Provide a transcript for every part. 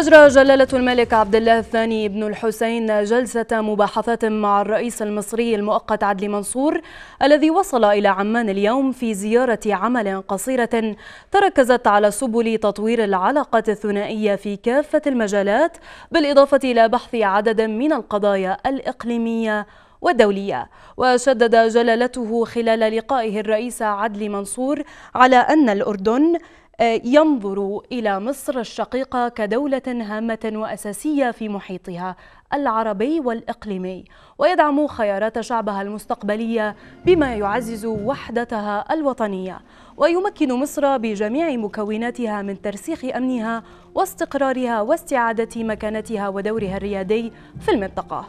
أجرى جلالة الملك عبد الله الثاني بن الحسين جلسة مباحثات مع الرئيس المصري المؤقت عدلي منصور الذي وصل إلى عمان اليوم في زيارة عمل قصيرة تركزت على سبل تطوير العلاقات الثنائية في كافة المجالات بالإضافة إلى بحث عدد من القضايا الإقليمية والدولية وشدد جلالته خلال لقائه الرئيس عدلي منصور على أن الأردن ينظر إلى مصر الشقيقة كدولة هامة وأساسية في محيطها العربي والإقليمي ويدعم خيارات شعبها المستقبلية بما يعزز وحدتها الوطنية ويمكن مصر بجميع مكوناتها من ترسيخ أمنها واستقرارها واستعادة مكانتها ودورها الريادي في المنطقة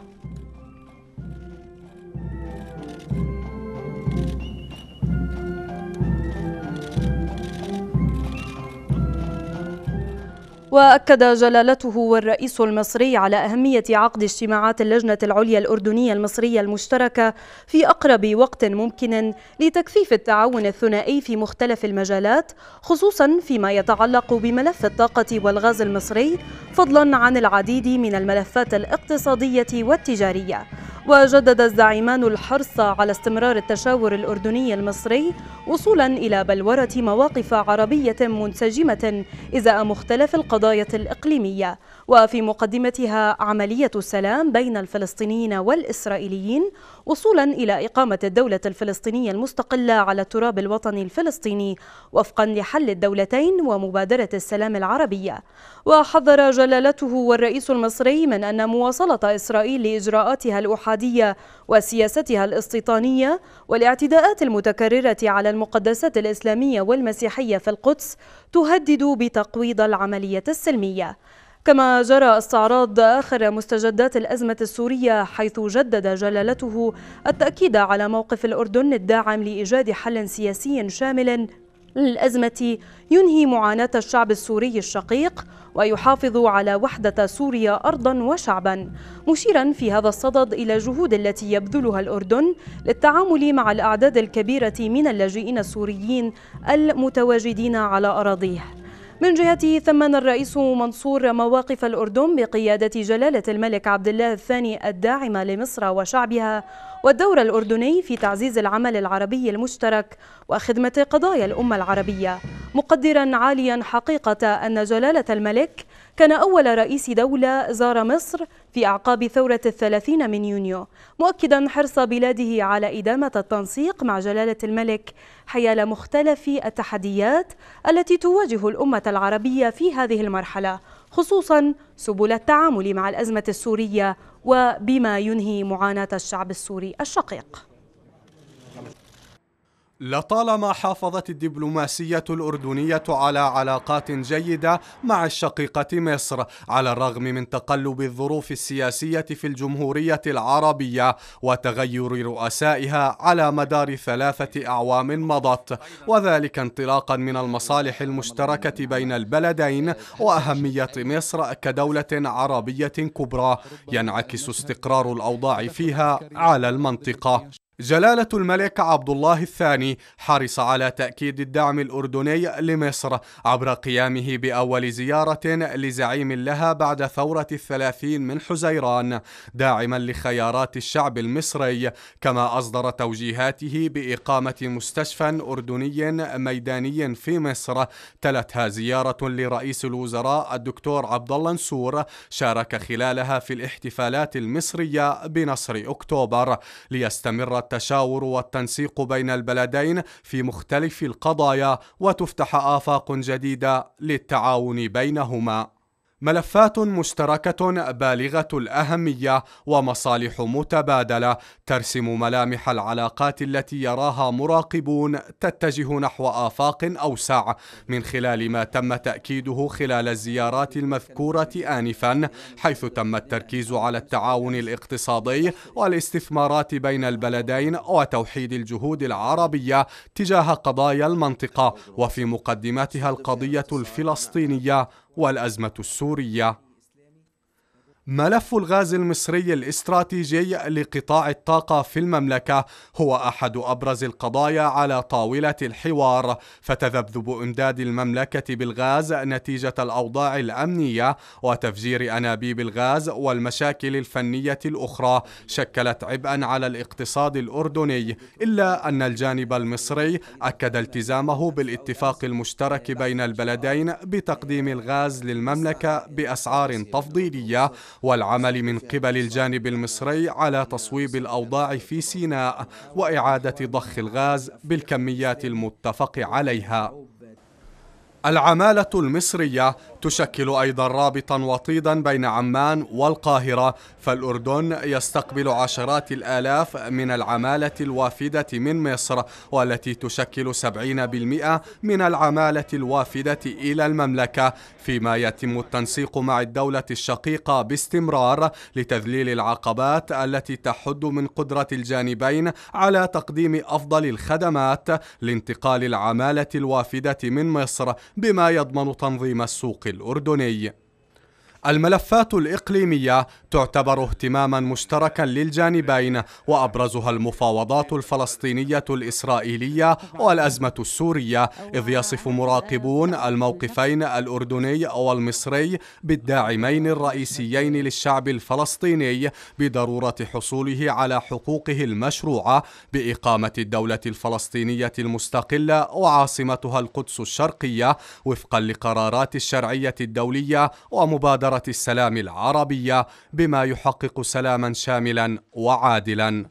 وأكد جلالته والرئيس المصري على أهمية عقد اجتماعات اللجنة العليا الأردنية المصرية المشتركة في أقرب وقت ممكن لتكثيف التعاون الثنائي في مختلف المجالات خصوصا فيما يتعلق بملف الطاقة والغاز المصري فضلا عن العديد من الملفات الاقتصادية والتجارية وجدد الزعيمان الحرص على استمرار التشاور الأردني المصري وصولا إلى بلورة مواقف عربية منسجمة إزاء مختلف القضايا الإقليمية وفي مقدمتها عملية السلام بين الفلسطينيين والإسرائيليين وصولا إلى إقامة الدولة الفلسطينية المستقلة على التراب الوطني الفلسطيني وفقا لحل الدولتين ومبادرة السلام العربية وحذر جلالته والرئيس المصري من أن مواصلة إسرائيل لإجراءاتها الأحادية الاتحادية وسياستها الاستيطانية والاعتداءات المتكررة على المقدسات الإسلامية والمسيحية في القدس تهدد بتقويض العملية السلمية كما جرى استعراض آخر مستجدات الأزمة السورية حيث جدد جلالته التأكيد على موقف الأردن الداعم لإيجاد حل سياسي شامل للأزمة ينهي معاناة الشعب السوري الشقيق ويحافظ على وحدة سوريا أرضا وشعبا مشيرا في هذا الصدد إلى جهود التي يبذلها الأردن للتعامل مع الأعداد الكبيرة من اللاجئين السوريين المتواجدين على أراضيه من جهته ثمن الرئيس منصور مواقف الأردن بقيادة جلالة الملك عبد الله الثاني الداعمة لمصر وشعبها والدور الأردني في تعزيز العمل العربي المشترك وخدمة قضايا الأمة العربية مقدرا عاليا حقيقة أن جلالة الملك كان أول رئيس دولة زار مصر في أعقاب ثورة الثلاثين من يونيو مؤكدا حرص بلاده على إدامة التنسيق مع جلالة الملك حيال مختلف التحديات التي تواجه الأمة العربية في هذه المرحلة خصوصا سبل التعامل مع الأزمة السورية وبما ينهي معاناة الشعب السوري الشقيق لطالما حافظت الدبلوماسية الأردنية على علاقات جيدة مع الشقيقة مصر على الرغم من تقلب الظروف السياسية في الجمهورية العربية وتغير رؤسائها على مدار ثلاثة أعوام مضت وذلك انطلاقا من المصالح المشتركة بين البلدين وأهمية مصر كدولة عربية كبرى ينعكس استقرار الأوضاع فيها على المنطقة جلالة الملك عبد الله الثاني حرص على تأكيد الدعم الأردني لمصر عبر قيامه بأول زيارة لزعيم لها بعد ثورة الثلاثين من حزيران داعما لخيارات الشعب المصري كما أصدر توجيهاته بإقامة مستشفى أردني ميداني في مصر تلتها زيارة لرئيس الوزراء الدكتور عبد الله نسور شارك خلالها في الاحتفالات المصرية بنصر أكتوبر ليستمر التشاور والتنسيق بين البلدين في مختلف القضايا وتفتح آفاق جديدة للتعاون بينهما ملفات مشتركة بالغة الأهمية ومصالح متبادلة ترسم ملامح العلاقات التي يراها مراقبون تتجه نحو آفاق أوسع من خلال ما تم تأكيده خلال الزيارات المذكورة آنفا حيث تم التركيز على التعاون الاقتصادي والاستثمارات بين البلدين وتوحيد الجهود العربية تجاه قضايا المنطقة وفي مقدماتها القضية الفلسطينية والأزمة السورية ملف الغاز المصري الاستراتيجي لقطاع الطاقة في المملكة هو أحد أبرز القضايا على طاولة الحوار، فتذبذب إمداد المملكة بالغاز نتيجة الأوضاع الأمنية وتفجير أنابيب الغاز والمشاكل الفنية الأخرى شكلت عبئًا على الاقتصاد الأردني، إلا أن الجانب المصري أكد التزامه بالاتفاق المشترك بين البلدين بتقديم الغاز للمملكة بأسعار تفضيلية والعمل من قبل الجانب المصري على تصويب الأوضاع في سيناء وإعادة ضخ الغاز بالكميات المتفق عليها العمالة المصرية تشكل أيضا رابطا وطيدا بين عمان والقاهرة فالأردن يستقبل عشرات الآلاف من العمالة الوافدة من مصر والتي تشكل 70% من العمالة الوافدة إلى المملكة فيما يتم التنسيق مع الدولة الشقيقة باستمرار لتذليل العقبات التي تحد من قدرة الجانبين على تقديم أفضل الخدمات لانتقال العمالة الوافدة من مصر بما يضمن تنظيم السوق الأردني الملفات الإقليمية تعتبر اهتماما مشتركا للجانبين وأبرزها المفاوضات الفلسطينية الإسرائيلية والأزمة السورية إذ يصف مراقبون الموقفين الأردني والمصري بالداعمين الرئيسيين للشعب الفلسطيني بضرورة حصوله على حقوقه المشروعة بإقامة الدولة الفلسطينية المستقلة وعاصمتها القدس الشرقية وفقا لقرارات الشرعية الدولية ومبادرة إدارة السلام العربية بما يحقق سلاما شاملا وعادلا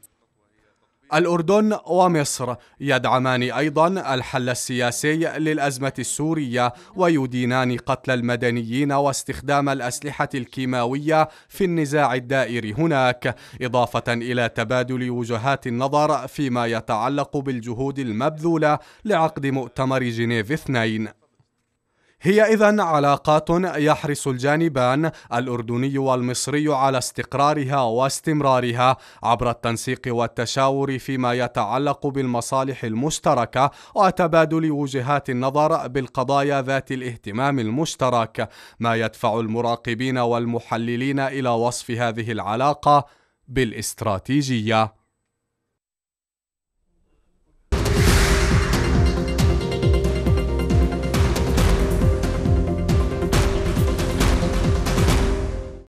الأردن ومصر يدعمان أيضا الحل السياسي للأزمة السورية ويدينان قتل المدنيين واستخدام الأسلحة الكيماوية في النزاع الدائر هناك إضافة إلى تبادل وجهات النظر فيما يتعلق بالجهود المبذولة لعقد مؤتمر جنيف اثنين هي إذا علاقات يحرص الجانبان الأردني والمصري على استقرارها واستمرارها عبر التنسيق والتشاور فيما يتعلق بالمصالح المشتركة وتبادل وجهات النظر بالقضايا ذات الاهتمام المشترك، ما يدفع المراقبين والمحللين إلى وصف هذه العلاقة بالاستراتيجية.